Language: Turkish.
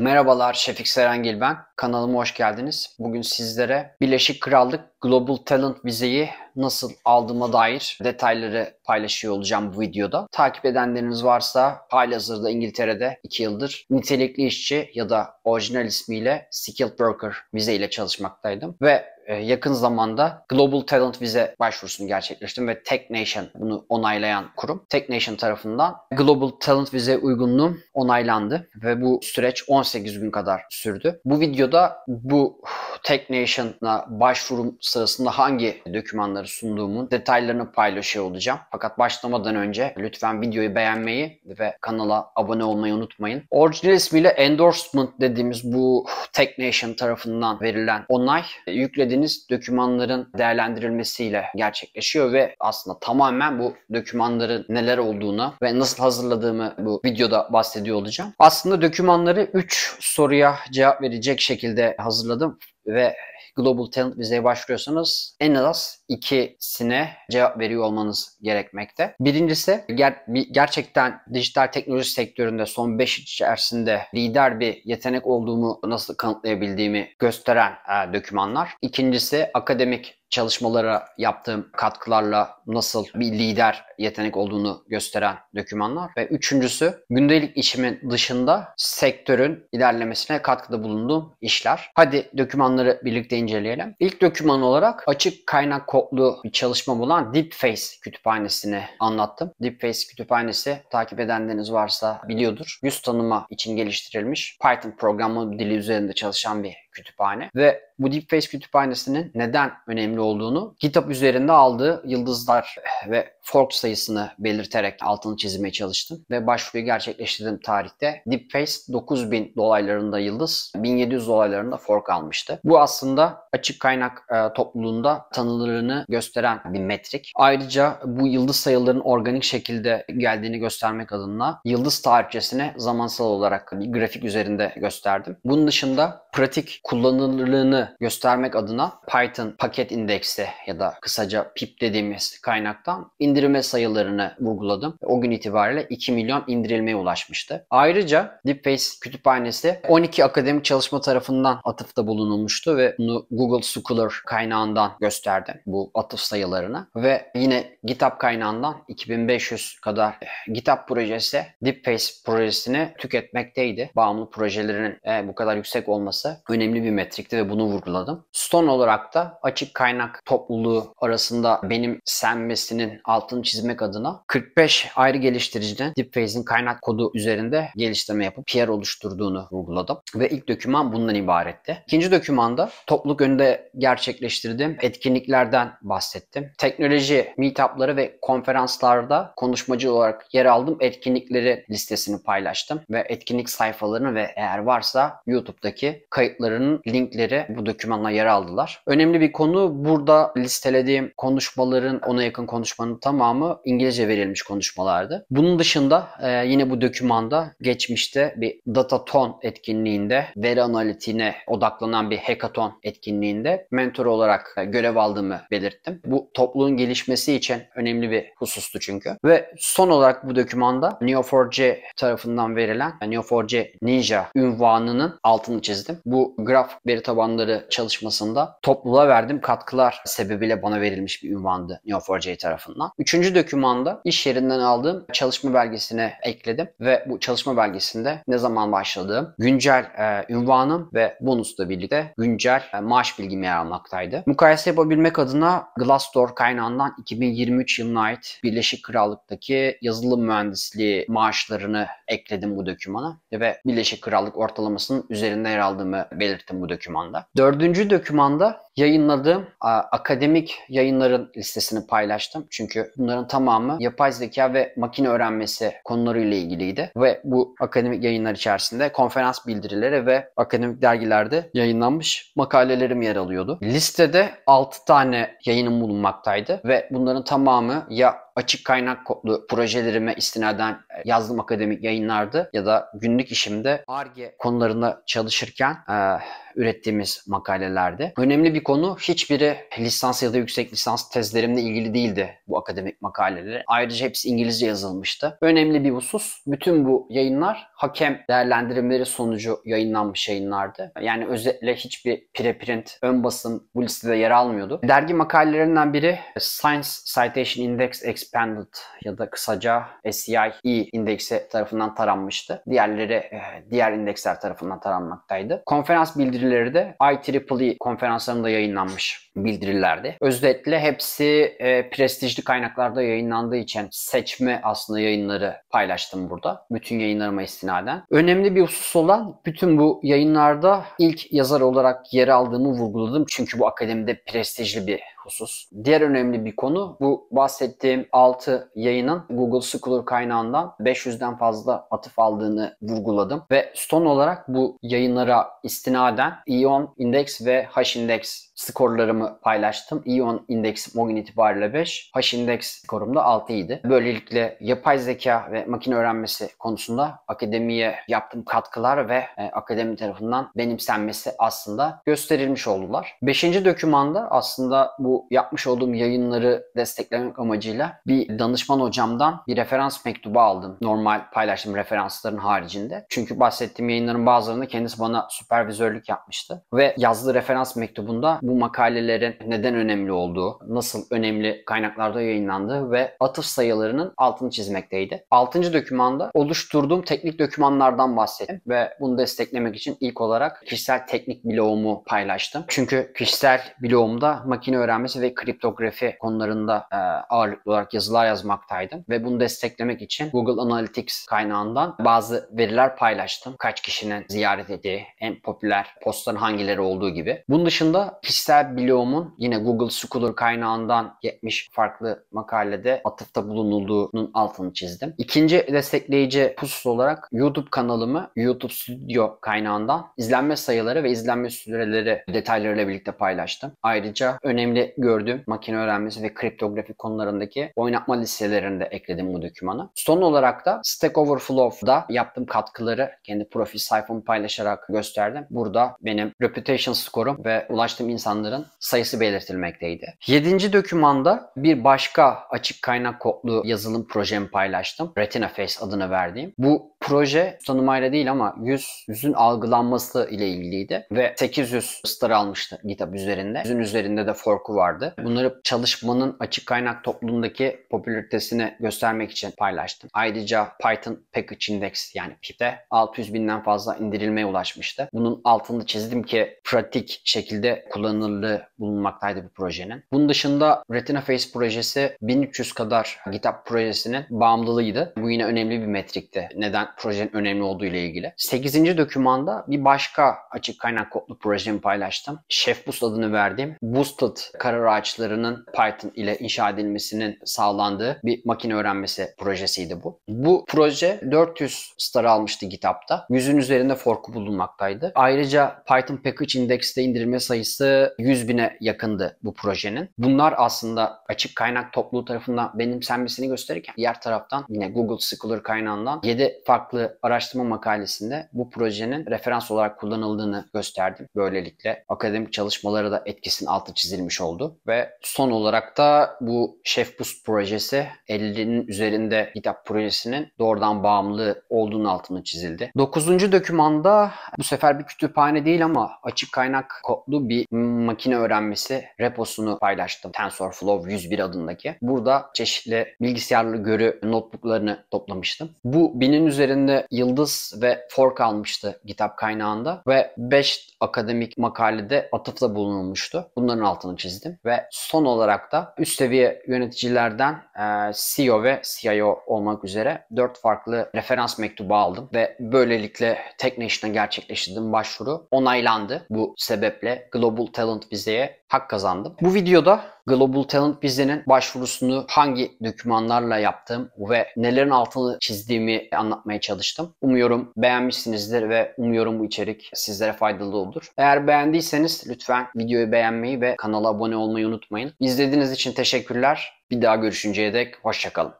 Merhabalar Şefik Serengil ben. Kanalıma hoş geldiniz. Bugün sizlere Birleşik Krallık Global Talent vizeyi nasıl aldığıma dair detayları paylaşıyor olacağım bu videoda. Takip edenleriniz varsa halihazırda İngiltere'de 2 yıldır nitelikli işçi ya da orijinal ismiyle skilled worker ile çalışmaktaydım ve e, yakın zamanda Global Talent Vize başvurusunu gerçekleştirdim ve Tech Nation bunu onaylayan kurum Tech Nation tarafından Global Talent Vize uygunluğum onaylandı ve bu süreç 18 gün kadar sürdü. Bu videoda bu Tech Nation'a başvurum sırasında hangi dokümanları sunduğumun detaylarını paylaşıyor olacağım. Fakat başlamadan önce lütfen videoyu beğenmeyi ve kanala abone olmayı unutmayın. Orijinal ismiyle endorsement dediğimiz bu TechNation tarafından verilen onay e, yüklediğiniz dokümanların değerlendirilmesiyle gerçekleşiyor ve aslında tamamen bu dokümanların neler olduğuna ve nasıl hazırladığımı bu videoda bahsediyor olacağım. Aslında dokümanları 3 soruya cevap verecek şekilde hazırladım ve Global Talent vizeye başvuruyorsanız en az ikisine cevap veriyor olmanız gerekmekte. Birincisi ger gerçekten dijital teknoloji sektöründe son 5 içerisinde lider bir yetenek olduğumu nasıl kanıtlayabildiğimi gösteren e, dokümanlar. İkincisi akademik çalışmalara yaptığım katkılarla nasıl bir lider yetenek olduğunu gösteren dokümanlar. Ve üçüncüsü gündelik işimin dışında sektörün ilerlemesine katkıda bulunduğum işler. Hadi dokümanları birlikte inceleyelim. İlk doküman olarak açık kaynak kodlu bir çalışma bulan DeepFace kütüphanesini anlattım. DeepFace kütüphanesi takip edenleriniz varsa biliyordur. Yüz tanıma için geliştirilmiş Python programlama dili üzerinde çalışan bir kütüphane ve bu Deepface kütüphanesinin neden önemli olduğunu GitHub üzerinde aldığı yıldızlar ve fork sayısını belirterek altını çizmeye çalıştım ve başvuruyu gerçekleştirdiğim tarihte Deepface 9000 dolaylarında yıldız, 1700 dolaylarında fork almıştı. Bu aslında açık kaynak e, topluluğunda tanınırlığını gösteren bir metrik. Ayrıca bu yıldız sayılarının organik şekilde geldiğini göstermek adına yıldız tarihçesine zamansal olarak bir grafik üzerinde gösterdim. Bunun dışında pratik kullanılırlığını göstermek adına Python paket indekste ya da kısaca pip dediğimiz kaynaktan indirme sayılarını vurguladım. O gün itibariyle 2 milyon indirilmeye ulaşmıştı. Ayrıca DeepFace kütüphanesi 12 akademik çalışma tarafından atıfta bulunulmuştu ve bunu Google Scholar kaynağından gösterdi bu atıf sayılarını ve yine GitHub kaynağından 2500 kadar eh, GitHub projesi DeepFace projesini tüketmekteydi. Bağımlı projelerinin eh, bu kadar yüksek olması önemli önemli bir metrikti ve bunu vurguladım. Stone olarak da açık kaynak topluluğu arasında benim senmesinin altını çizmek adına 45 ayrı geliştiricinin DeepFace'in kaynak kodu üzerinde geliştirme yapıp PR oluşturduğunu vurguladım. Ve ilk döküman bundan ibaretti. İkinci dökümanda topluluk önünde gerçekleştirdiğim etkinliklerden bahsettim. Teknoloji meetupları ve konferanslarda konuşmacı olarak yer aldım. Etkinlikleri listesini paylaştım ve etkinlik sayfalarını ve eğer varsa YouTube'daki kayıtlarını konuşmalarının linkleri bu dokümanla yer aldılar. Önemli bir konu burada listelediğim konuşmaların ona yakın konuşmanın tamamı İngilizce verilmiş konuşmalardı. Bunun dışında e, yine bu dokümanda geçmişte bir Dataton etkinliğinde veri analitiğine odaklanan bir hackathon etkinliğinde mentor olarak e, görev aldığımı belirttim. Bu topluluğun gelişmesi için önemli bir husustu çünkü. Ve son olarak bu dokümanda Neo4j tarafından verilen Neo4j Ninja ünvanının altını çizdim. Bu graf veri tabanları çalışmasında topluluğa verdiğim katkılar sebebiyle bana verilmiş bir ünvandı Neo4j tarafından. Üçüncü dokümanda iş yerinden aldığım çalışma belgesine ekledim ve bu çalışma belgesinde ne zaman başladığım, güncel e, ünvanım ve bonusla birlikte güncel e, maaş bilgimi yer almaktaydı. Mukayese yapabilmek adına Glassdoor kaynağından 2023 yılına ait Birleşik Krallık'taki yazılım mühendisliği maaşlarını ekledim bu dokümana ve Birleşik Krallık ortalamasının üzerinde yer aldığımı belirttim belirttim bu dokümanda. Dördüncü dokümanda yayınladığım akademik yayınların listesini paylaştım. Çünkü bunların tamamı yapay zeka ve makine öğrenmesi konularıyla ilgiliydi. Ve bu akademik yayınlar içerisinde konferans bildirileri ve akademik dergilerde yayınlanmış makalelerim yer alıyordu. Listede 6 tane yayınım bulunmaktaydı ve bunların tamamı ya açık kaynak kodlu projelerime istinaden e, yazdığım akademik yayınlardı ya da günlük işimde ARGE konularında çalışırken e, ürettiğimiz makalelerdi. Önemli bir konu. Hiçbiri lisans ya da yüksek lisans tezlerimle ilgili değildi bu akademik makaleleri. Ayrıca hepsi İngilizce yazılmıştı. Önemli bir husus bütün bu yayınlar hakem değerlendirmeleri sonucu yayınlanmış yayınlardı. Yani özetle hiçbir preprint, ön basın bu listede yer almıyordu. Dergi makalelerinden biri Science Citation Index Expanded ya da kısaca SCI-E indeksi tarafından taranmıştı. Diğerleri e, diğer indeksler tarafından taranmaktaydı. Konferans bildirileri de IEEE e konferanslarında yayınlanmış bildirilerde. Özetle hepsi e, prestijli kaynaklarda yayınlandığı için seçme aslında yayınları paylaştım burada. Bütün yayınlarıma istinaden. Önemli bir husus olan bütün bu yayınlarda ilk yazar olarak yer aldığımı vurguladım. Çünkü bu akademide prestijli bir husus. Diğer önemli bir konu bu bahsettiğim 6 yayının Google Scholar kaynağından 500'den fazla atıf aldığını vurguladım ve son olarak bu yayınlara istinaden Ion e Index ve Hash Index skorlarımı paylaştım. Ion e indeksim o gün itibariyle 5. H indeks skorum da 6 idi. Böylelikle yapay zeka ve makine öğrenmesi konusunda akademiye yaptığım katkılar ve e, akademi tarafından benimsenmesi aslında gösterilmiş oldular. Beşinci dökümanda aslında bu yapmış olduğum yayınları desteklemek amacıyla bir danışman hocamdan bir referans mektubu aldım. Normal paylaştığım referansların haricinde. Çünkü bahsettiğim yayınların bazılarını kendisi bana süpervizörlük yapmıştı. Ve yazdığı referans mektubunda bu makalelerin neden önemli olduğu, nasıl önemli kaynaklarda yayınlandığı ve atıf sayılarının altını çizmekteydi. 6. dokümanda oluşturduğum teknik dokümanlardan bahsettim ve bunu desteklemek için ilk olarak kişisel teknik bloğumu paylaştım. Çünkü kişisel bloğumda makine öğrenmesi ve kriptografi konularında e, ağırlıklı olarak yazılar yazmaktaydım ve bunu desteklemek için Google Analytics kaynağından bazı veriler paylaştım. Kaç kişinin ziyaret ettiği, en popüler postların hangileri olduğu gibi. Bunun dışında kişisel kişisel bloğumun yine Google Scholar kaynağından 70 farklı makalede atıfta bulunulduğunun altını çizdim. İkinci destekleyici husus olarak YouTube kanalımı YouTube Studio kaynağından izlenme sayıları ve izlenme süreleri detaylarıyla birlikte paylaştım. Ayrıca önemli gördüğüm makine öğrenmesi ve kriptografi konularındaki oynatma listelerini de ekledim bu dokümana. Son olarak da Stack Overflow'da yaptığım katkıları kendi profil sayfamı paylaşarak gösterdim. Burada benim reputation skorum ve ulaştığım insan insanların sayısı belirtilmekteydi. 7. dökümanda bir başka açık kaynak kodlu yazılım projemi paylaştım. Retina Face adını verdiğim. Bu proje tanımayla değil ama yüz yüzün algılanması ile ilgiliydi. Ve 800 star almıştı GitHub üzerinde. yüzün üzerinde de forku vardı. Bunları çalışmanın açık kaynak toplumdaki popülaritesini göstermek için paylaştım. Ayrıca Python Package Index yani PIP'te 600 binden fazla indirilmeye ulaşmıştı. Bunun altını çizdim ki pratik şekilde kullanılırlığı bulunmaktaydı bu projenin. Bunun dışında Retina Face projesi 1300 kadar GitHub projesinin bağımlılığıydı. Bu yine önemli bir metrikti. Neden projenin önemli olduğu ile ilgili. 8. dokümanda bir başka açık kaynak kodlu projemi paylaştım. Chef Boost adını verdiğim Boosted karar ağaçlarının Python ile inşa edilmesinin sağlandığı bir makine öğrenmesi projesiydi bu. Bu proje 400 star almıştı GitHub'da. 100'ün üzerinde forku bulunmaktaydı. Ayrıca Python Package Index'te indirme sayısı 100 bine yakındı bu projenin. Bunlar aslında açık kaynak topluluğu tarafından benimsenmesini gösterirken diğer taraftan yine Google Scholar kaynağından 7 farklı farklı araştırma makalesinde bu projenin referans olarak kullanıldığını gösterdim. Böylelikle akademik çalışmalara da etkisinin altı çizilmiş oldu. Ve son olarak da bu Chef Boost projesi 50'nin üzerinde kitap projesinin doğrudan bağımlı olduğunu altını çizildi. 9. dökümanda bu sefer bir kütüphane değil ama açık kaynak kodlu bir makine öğrenmesi reposunu paylaştım. TensorFlow 101 adındaki. Burada çeşitli bilgisayarlı görü notebooklarını toplamıştım. Bu binin üzerinde seferinde yıldız ve fork almıştı kitap kaynağında ve 5 akademik makalede atıfta bulunulmuştu. Bunların altını çizdim ve son olarak da üst seviye yöneticilerden e, CEO ve CIO olmak üzere 4 farklı referans mektubu aldım ve böylelikle tekne işine gerçekleştirdiğim başvuru onaylandı. Bu sebeple Global Talent vizeye hak kazandım. Bu videoda Global Talent Vize'nin başvurusunu hangi dokümanlarla yaptığım ve nelerin altını çizdiğimi anlatmaya çalıştım. Umuyorum beğenmişsinizdir ve umuyorum bu içerik sizlere faydalı olur. Eğer beğendiyseniz lütfen videoyu beğenmeyi ve kanala abone olmayı unutmayın. İzlediğiniz için teşekkürler. Bir daha görüşünceye dek hoşçakalın.